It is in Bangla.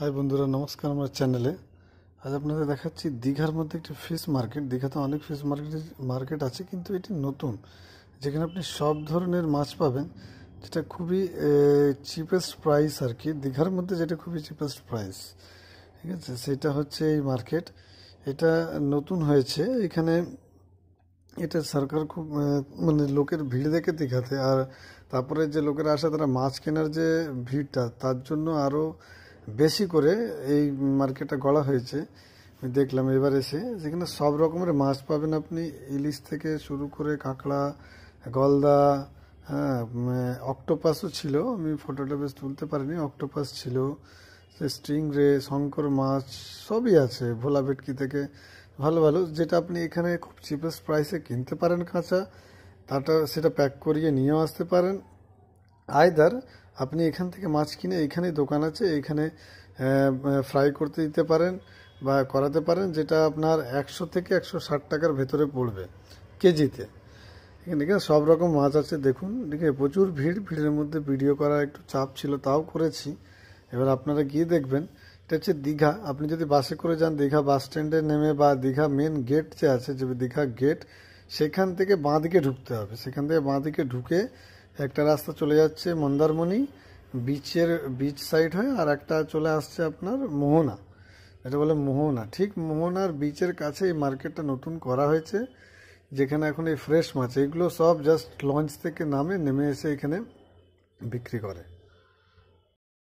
হাই বন্ধুরা নমস্কার আমার চ্যানেলে আজ আপনাদের দেখাচ্ছি দীঘার মধ্যে একটি ফিশ মার্কেট দীঘাতে অনেক ফিশ মার্কেট মার্কেট আছে কিন্তু এটি নতুন যেখানে আপনি সব ধরনের মাছ পাবেন যেটা খুবই চিপেস্ট প্রাইস আর কি দীঘার মধ্যে যেটা খুবই চিপেস্ট প্রাইস ঠিক আছে সেটা হচ্ছে এই মার্কেট এটা নতুন হয়েছে এখানে এটা সরকার খুব মানে লোকের ভিড় দেখে দীঘাতে আর তারপরে যে লোকেরা আসে তারা মাছ কেনার যে ভিড়টা তার জন্য আরও বেশি করে এই মার্কেটটা গড়া হয়েছে আমি দেখলাম এবার এসে যেখানে সব রকমের মাছ পাবেন আপনি ইলিশ থেকে শুরু করে কাঁকড়া গলদা হ্যাঁ অক্টোপাসও ছিল আমি ফটোটা বেশ তুলতে পারিনি অক্টোপাস ছিল স্ট্রিং রে শঙ্কর মাছ সবই আছে ভোলা ভেটকি থেকে ভালো ভালো যেটা আপনি এখানে খুব চিপেস্ট প্রাইসে কিনতে পারেন কাঁচা তাটা সেটা প্যাক করিয়ে নিয়েও আসতে পারেন আয়দার আপনি এখান থেকে মাছ কিনে এখানে দোকান আছে এখানে ফ্রাই করতে দিতে পারেন বা করাতে পারেন যেটা আপনার একশো থেকে একশো ষাট টাকার ভেতরে পড়বে কেজিতে এখানে এখানে সব রকম মাছ আছে দেখুন ঠিক আছে প্রচুর ভিড় ভিড়ের মধ্যে ভিডিও করার একটু চাপ ছিল তাও করেছি এবার আপনারা গিয়ে দেখবেন এটা হচ্ছে দীঘা আপনি যদি বাসে করে যান দীঘা বাস স্ট্যান্ডে নেমে বা দীঘা মেন গেট যে আছে যে দীঘা গেট সেখান থেকে বাঁদিকে ঢুকতে হবে সেখান থেকে বাঁদিকে ঢুকে একটা রাস্তা চলে যাচ্ছে মন্দারমণি বিচের বিচ সাইড হয় আর একটা চলে আসছে আপনার মোহনা এটা বলে মোহনা ঠিক মোহনার বিচের কাছে এই মার্কেটটা নতুন করা হয়েছে যেখানে এখন এই ফ্রেশ মাছ এগুলো সব জাস্ট লঞ্চ থেকে নামে নেমে এসে এখানে বিক্রি করে